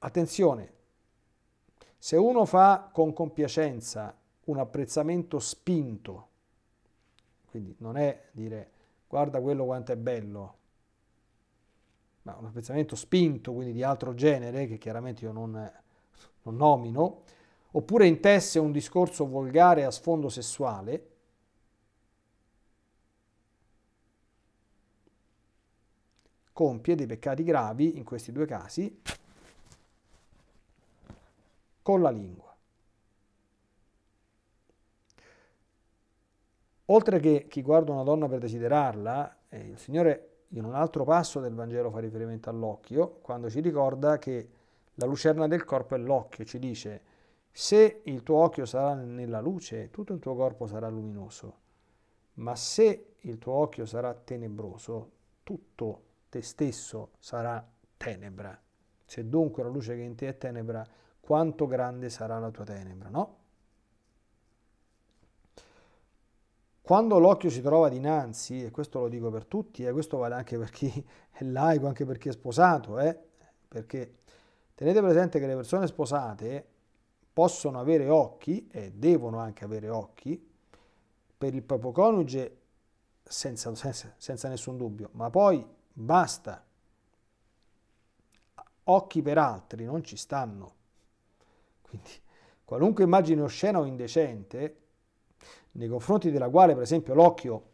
A: Attenzione, se uno fa con compiacenza un apprezzamento spinto, quindi non è dire guarda quello quanto è bello, ma un apprezzamento spinto, quindi di altro genere, che chiaramente io non, non nomino, oppure intesse un discorso volgare a sfondo sessuale, compie dei peccati gravi, in questi due casi, con la lingua. Oltre che chi guarda una donna per desiderarla, eh, il Signore in un altro passo del Vangelo fa riferimento all'occhio, quando ci ricorda che la lucerna del corpo è l'occhio, ci dice se il tuo occhio sarà nella luce, tutto il tuo corpo sarà luminoso, ma se il tuo occhio sarà tenebroso, tutto te stesso sarà tenebra. Se dunque la luce che in te è tenebra, quanto grande sarà la tua tenebra, no? Quando l'occhio si trova dinanzi, e questo lo dico per tutti, e eh, questo vale anche per chi è laico, anche per chi è sposato, eh? perché tenete presente che le persone sposate possono avere occhi e devono anche avere occhi per il proprio coniuge senza, senza, senza nessun dubbio, ma poi basta. Occhi per altri non ci stanno. Quindi qualunque immagine oscena o indecente nei confronti della quale per esempio l'occhio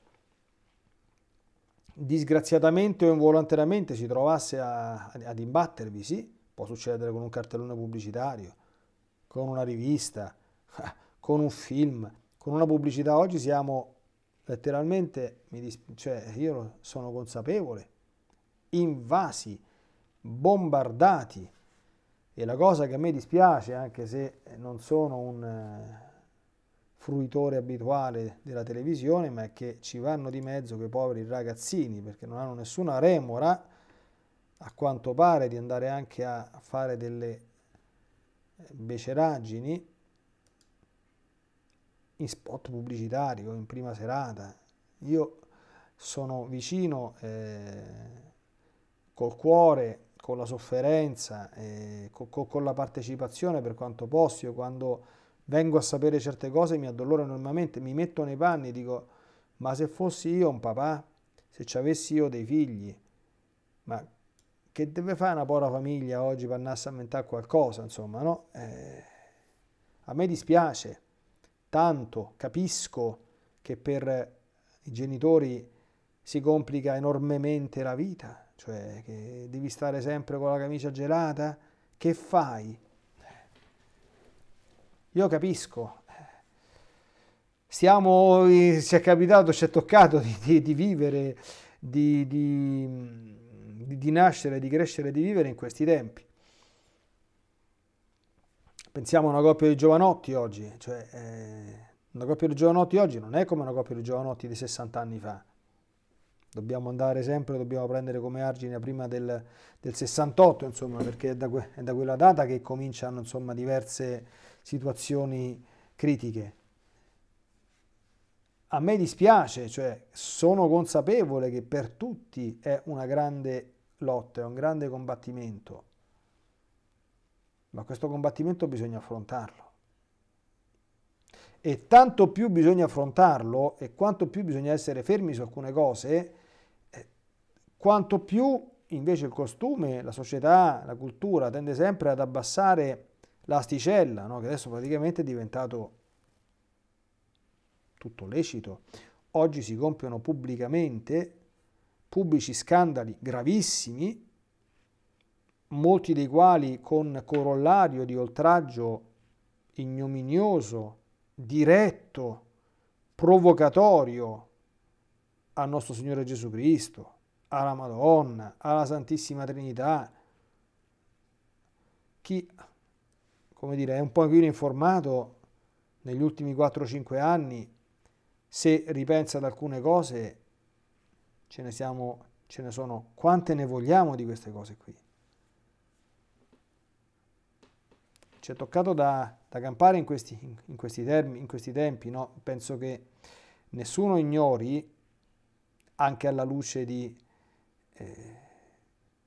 A: disgraziatamente o involontariamente si trovasse a, ad imbattervisi, può succedere con un cartellone pubblicitario, con una rivista, con un film, con una pubblicità. Oggi siamo letteralmente, cioè io sono consapevole, invasi, bombardati. E la cosa che a me dispiace, anche se non sono un eh, fruitore abituale della televisione, ma è che ci vanno di mezzo quei poveri ragazzini, perché non hanno nessuna remora, a quanto pare, di andare anche a fare delle beceraggini in spot pubblicitario, in prima serata. Io sono vicino eh, col cuore, con la sofferenza, eh, co co con la partecipazione per quanto posso. Io quando vengo a sapere certe cose mi addoloro enormemente, mi metto nei panni e dico ma se fossi io un papà, se ci avessi io dei figli, ma che deve fare una povera famiglia oggi per andare a inventare qualcosa, insomma, no? Eh, a me dispiace tanto, capisco che per i genitori si complica enormemente la vita, cioè che devi stare sempre con la camicia gelata, che fai? Io capisco, siamo, ci è capitato, ci è toccato di, di, di vivere, di, di di nascere, di crescere, e di vivere in questi tempi. Pensiamo a una coppia di giovanotti oggi, cioè eh, una coppia di giovanotti oggi non è come una coppia di giovanotti di 60 anni fa. Dobbiamo andare sempre, dobbiamo prendere come argine prima del, del 68, insomma, perché è da, è da quella data che cominciano insomma, diverse situazioni critiche a me dispiace, cioè sono consapevole che per tutti è una grande lotta, è un grande combattimento, ma questo combattimento bisogna affrontarlo. E tanto più bisogna affrontarlo e quanto più bisogna essere fermi su alcune cose, eh, quanto più invece il costume, la società, la cultura tende sempre ad abbassare l'asticella, no? che adesso praticamente è diventato tutto lecito. Oggi si compiono pubblicamente pubblici scandali gravissimi, molti dei quali con corollario di oltraggio ignominioso, diretto, provocatorio al nostro Signore Gesù Cristo, alla Madonna, alla Santissima Trinità. Chi, come dire, è un po' più informato negli ultimi 4-5 anni, se ripensa ad alcune cose, ce ne, siamo, ce ne sono quante ne vogliamo di queste cose qui. Ci è toccato da, da campare in questi, in questi, termi, in questi tempi, no? penso che nessuno ignori, anche alla luce di eh,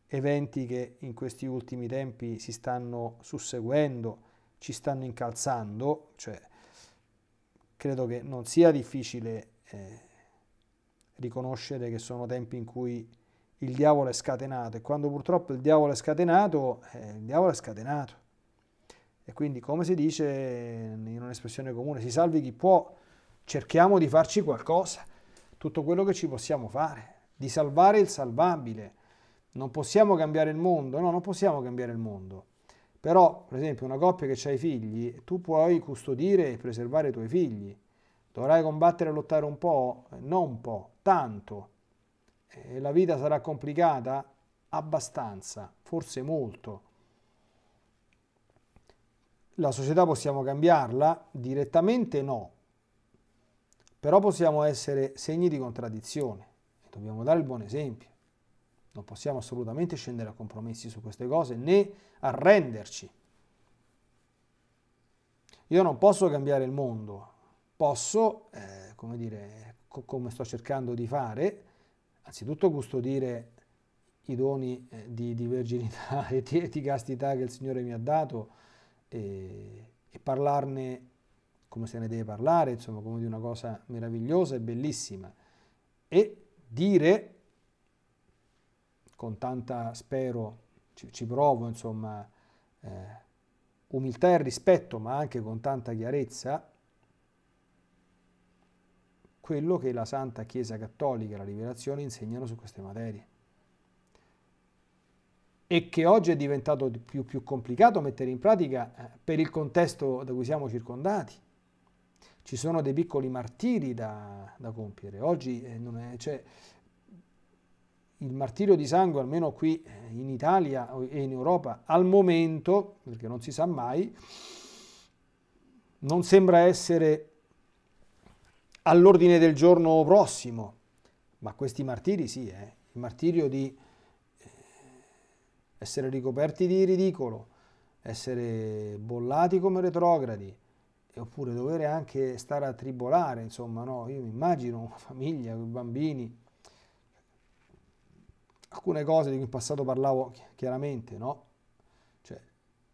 A: eventi che in questi ultimi tempi si stanno susseguendo, ci stanno incalzando, cioè credo che non sia difficile eh, riconoscere che sono tempi in cui il diavolo è scatenato e quando purtroppo il diavolo è scatenato, eh, il diavolo è scatenato. E quindi come si dice in un'espressione comune, si salvi chi può, cerchiamo di farci qualcosa, tutto quello che ci possiamo fare, di salvare il salvabile. Non possiamo cambiare il mondo, no, non possiamo cambiare il mondo. Però, per esempio, una coppia che ha i figli, tu puoi custodire e preservare i tuoi figli. Dovrai combattere e lottare un po', non un po', tanto, eh, la vita sarà complicata? Abbastanza, forse molto. La società possiamo cambiarla? Direttamente no, però possiamo essere segni di contraddizione dobbiamo dare il buon esempio. Non possiamo assolutamente scendere a compromessi su queste cose né arrenderci. Io non posso cambiare il mondo, posso, eh, come dire, co come sto cercando di fare, anzitutto custodire i doni eh, di, di verginità e di, di, castità che il Signore mi ha dato e, e parlarne come se ne deve parlare, insomma, come di una cosa meravigliosa e bellissima. E dire, con tanta, spero, ci, ci provo, insomma, eh, umiltà e rispetto, ma anche con tanta chiarezza, quello che la Santa Chiesa Cattolica e la Rivelazione insegnano su queste materie. E che oggi è diventato più, più complicato mettere in pratica eh, per il contesto da cui siamo circondati. Ci sono dei piccoli martiri da, da compiere. Oggi eh, è, cioè, il martirio di sangue, almeno qui eh, in Italia e in Europa, al momento, perché non si sa mai, non sembra essere all'ordine del giorno prossimo, ma questi martiri sì, eh? il martirio di eh, essere ricoperti di ridicolo, essere bollati come retrogradi, oppure dover anche stare a tribolare, insomma, no? Io mi immagino una famiglia, bambini, alcune cose di cui in passato parlavo chiaramente, no? Cioè,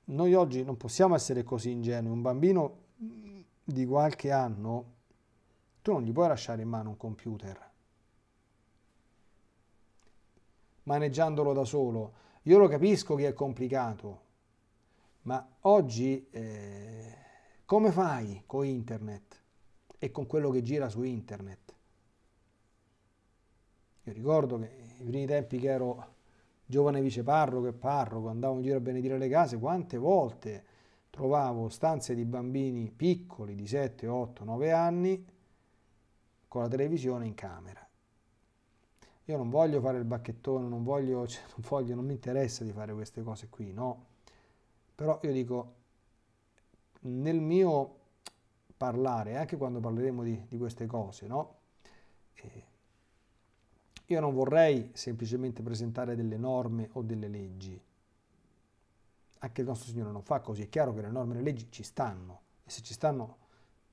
A: noi oggi non possiamo essere così ingenui, un bambino di qualche anno tu non gli puoi lasciare in mano un computer maneggiandolo da solo. Io lo capisco che è complicato, ma oggi eh, come fai con internet e con quello che gira su internet? Io ricordo che i primi tempi che ero giovane vice parroco e parroco, andavo in giro a benedire le case, quante volte trovavo stanze di bambini piccoli di 7, 8, 9 anni con la televisione in camera. Io non voglio fare il bacchettone, non voglio, cioè, non voglio, non mi interessa di fare queste cose qui, no. Però io dico, nel mio parlare, anche quando parleremo di, di queste cose, no? Eh, io non vorrei semplicemente presentare delle norme o delle leggi. Anche il nostro Signore non fa così. È chiaro che le norme e le leggi ci stanno. E se ci stanno,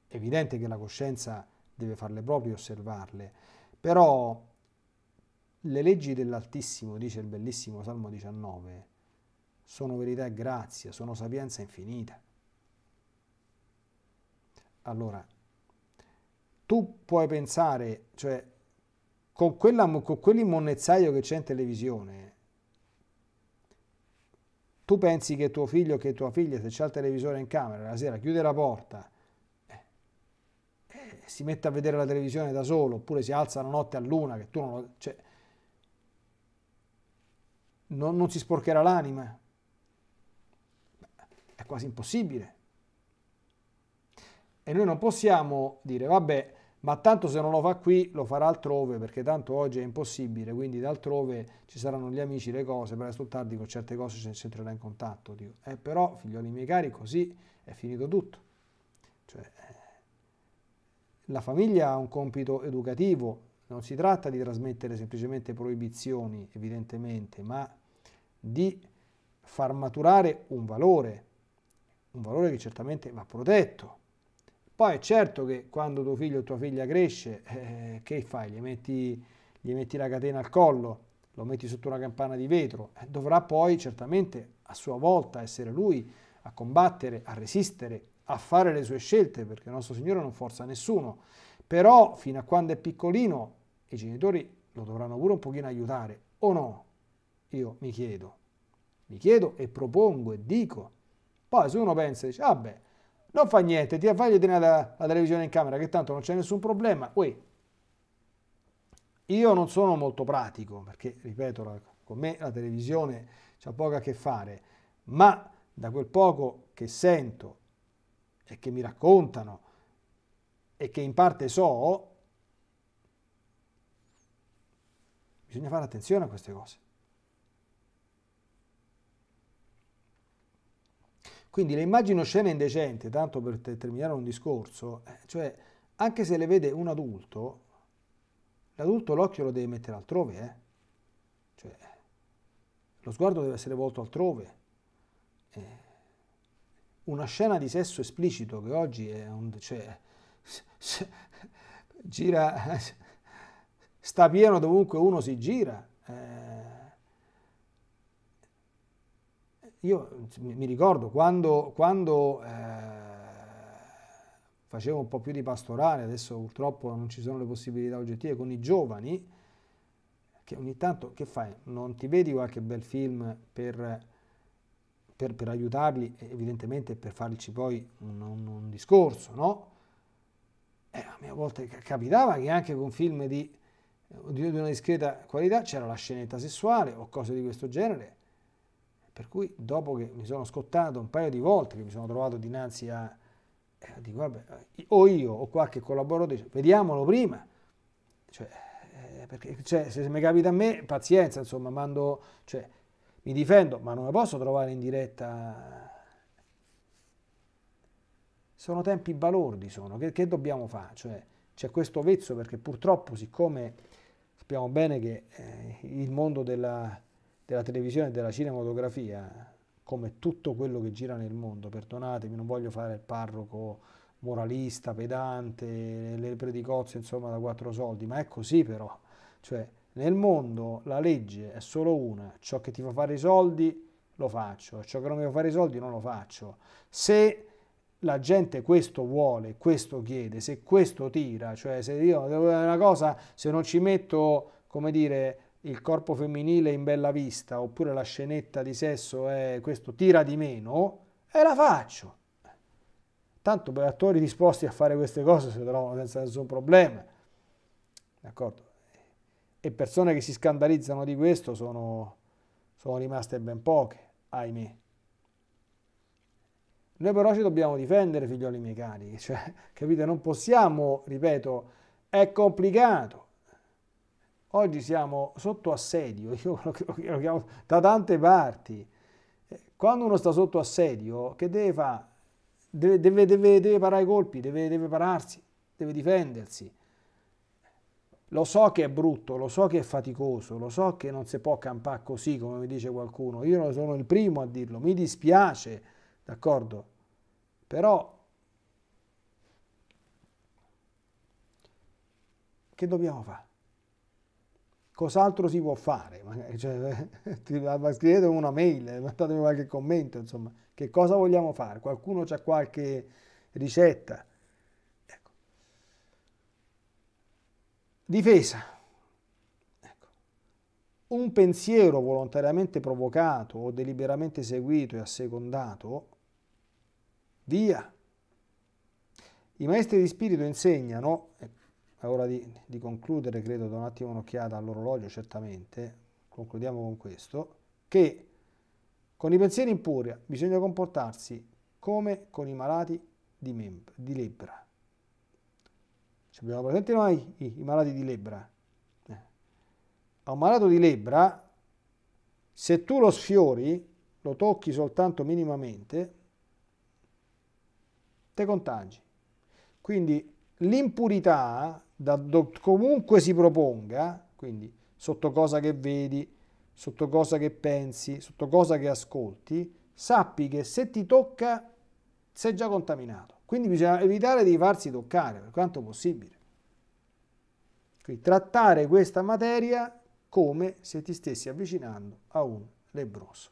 A: è evidente che la coscienza deve farle proprie, osservarle. Però le leggi dell'Altissimo, dice il bellissimo Salmo 19, sono verità e grazia, sono sapienza infinita. Allora, tu puoi pensare, cioè, con, quella, con quell'immonnezzaio che c'è in televisione, tu pensi che tuo figlio, che tua figlia, se c'è il televisore in camera, la sera chiude la porta, si mette a vedere la televisione da solo, oppure si alza la notte a luna, che tu non lo... Cioè, non, non si sporcherà l'anima. È quasi impossibile. E noi non possiamo dire, vabbè, ma tanto se non lo fa qui lo farà altrove, perché tanto oggi è impossibile, quindi da altrove ci saranno gli amici, le cose, presto o tardi con certe cose ci si entrerà in contatto. Dico. Eh, però, figlioli miei cari, così è finito tutto. Cioè, eh, la famiglia ha un compito educativo, non si tratta di trasmettere semplicemente proibizioni, evidentemente, ma di far maturare un valore, un valore che certamente va protetto. Poi è certo che quando tuo figlio o tua figlia cresce, eh, che fai? Gli metti, gli metti, la catena al collo, lo metti sotto una campana di vetro, eh, dovrà poi certamente a sua volta essere lui a combattere, a resistere a fare le sue scelte, perché il nostro Signore non forza nessuno, però fino a quando è piccolino i genitori lo dovranno pure un pochino aiutare, o no? Io mi chiedo, mi chiedo e propongo e dico. Poi se uno pensa, e dice, vabbè, non fa niente, ti fagli tenere la, la, televisione in camera che tanto non c'è nessun problema, Uè, io non sono molto pratico, perché ripeto, la, con me la televisione c'ha poco a che fare, ma da quel poco che sento e che mi raccontano e che in parte so, bisogna fare attenzione a queste cose. Quindi le immagino scene indecente, tanto per terminare un discorso, eh, cioè anche se le vede un adulto, l'adulto l'occhio lo deve mettere altrove, eh? cioè, lo sguardo deve essere volto altrove. Eh, una scena di sesso esplicito che oggi è un... Cioè, gira... sta pieno dovunque uno si gira. Eh. io mi ricordo quando, quando eh, facevo un po' più di pastorale, adesso purtroppo non ci sono le possibilità oggettive, con i giovani, che ogni tanto che fai? Non ti vedi qualche bel film per per, per aiutarli evidentemente per farci poi un, un, un discorso, no? Eh, a mia volta capitava che anche con film di, di una discreta qualità c'era la scenetta sessuale o cose di questo genere, per cui dopo che mi sono scottato un paio di volte, che mi sono trovato dinanzi a... Eh, dico, vabbè, eh, o io o qualche collaboratore, vediamolo prima. Cioè, eh, perché, cioè, se mi capita a me, pazienza, insomma, mando... Cioè, mi difendo, ma non la posso trovare in diretta. Sono tempi balordi, sono. Che, che dobbiamo fare? Cioè, c'è questo vezzo perché purtroppo, siccome sappiamo bene che eh, il mondo della, della televisione e della cinematografia, come tutto quello che gira nel mondo, perdonatemi, non voglio fare il parroco moralista, pedante, le predicozze, insomma, da quattro soldi, ma è così però. Cioè, nel mondo la legge è solo una, ciò che ti fa fare i soldi lo faccio, ciò che non mi fa fare i soldi non lo faccio. Se la gente questo vuole, questo chiede, se questo tira, cioè se io devo fare una cosa, se non ci metto, come dire, il corpo femminile in bella vista, oppure la scenetta di sesso è questo tira di meno, e la faccio. Tanto per attori disposti a fare queste cose si trovano senza nessun problema. D'accordo? e persone che si scandalizzano di questo sono, sono rimaste ben poche, ahimè. Noi però ci dobbiamo difendere, figlioli miei cari, cioè, capite, non possiamo, ripeto, è complicato. Oggi siamo sotto assedio, io lo, lo chiamo da tante parti. Eh, quando uno sta sotto assedio, che deve fare? Deve, deve, deve, deve parare i colpi, deve, deve pararsi, deve difendersi lo so che è brutto, lo so che è faticoso, lo so che non si può campare così come mi dice qualcuno, io sono il primo a dirlo, mi dispiace, d'accordo? Però che dobbiamo fare? Cos'altro si può fare? Eh, cioè, scrivete una mail, eh, mandatemi qualche commento, insomma, che cosa vogliamo fare? Qualcuno ha qualche ricetta? Difesa. Ecco. Un pensiero volontariamente provocato o deliberamente seguito e assecondato, via. I maestri di spirito insegnano, è ora di, di concludere, credo, da un attimo un'occhiata all'orologio, certamente, concludiamo con questo, che con i pensieri in furia bisogna comportarsi come con i malati di, di lebbra. Ci abbiamo presenti noi i, i malati di lebbra. Eh. A un malato di lebbra, se tu lo sfiori, lo tocchi soltanto minimamente, te contagi. Quindi l'impurità, da do, comunque si proponga, quindi sotto cosa che vedi, sotto cosa che pensi, sotto cosa che ascolti, sappi che se ti tocca sei già contaminato. Quindi bisogna evitare di farsi toccare per quanto possibile. Quindi trattare questa materia come se ti stessi avvicinando a un lebroso.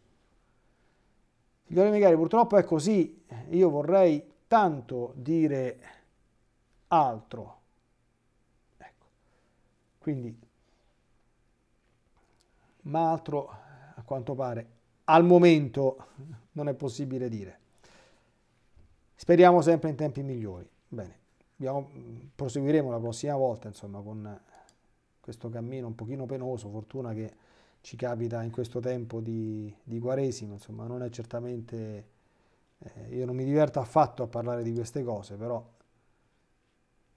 A: Signori miei cari, purtroppo è così. Io vorrei tanto dire altro. Ecco. Quindi, ma altro a quanto pare al momento non è possibile dire. Speriamo sempre in tempi migliori. Bene, abbiamo, proseguiremo la prossima volta, insomma, con questo cammino un pochino penoso, fortuna che ci capita in questo tempo di, di Quaresima, insomma, non è certamente... Eh, io non mi diverto affatto a parlare di queste cose, però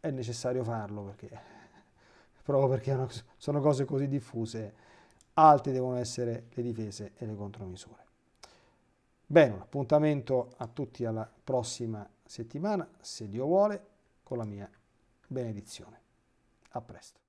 A: è necessario farlo perché proprio perché sono cose così diffuse, alte devono essere le difese e le contromisure. Bene, un appuntamento a tutti alla prossima settimana, se Dio vuole, con la mia benedizione. A presto.